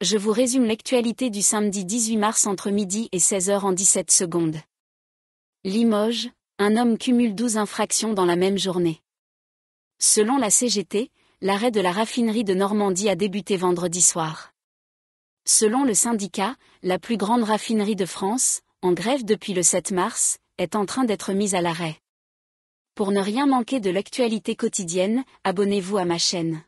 je vous résume l'actualité du samedi 18 mars entre midi et 16h en 17 secondes. Limoges, un homme cumule 12 infractions dans la même journée. Selon la CGT, l'arrêt de la raffinerie de Normandie a débuté vendredi soir. Selon le syndicat, la plus grande raffinerie de France, en grève depuis le 7 mars, est en train d'être mise à l'arrêt. Pour ne rien manquer de l'actualité quotidienne, abonnez-vous à ma chaîne.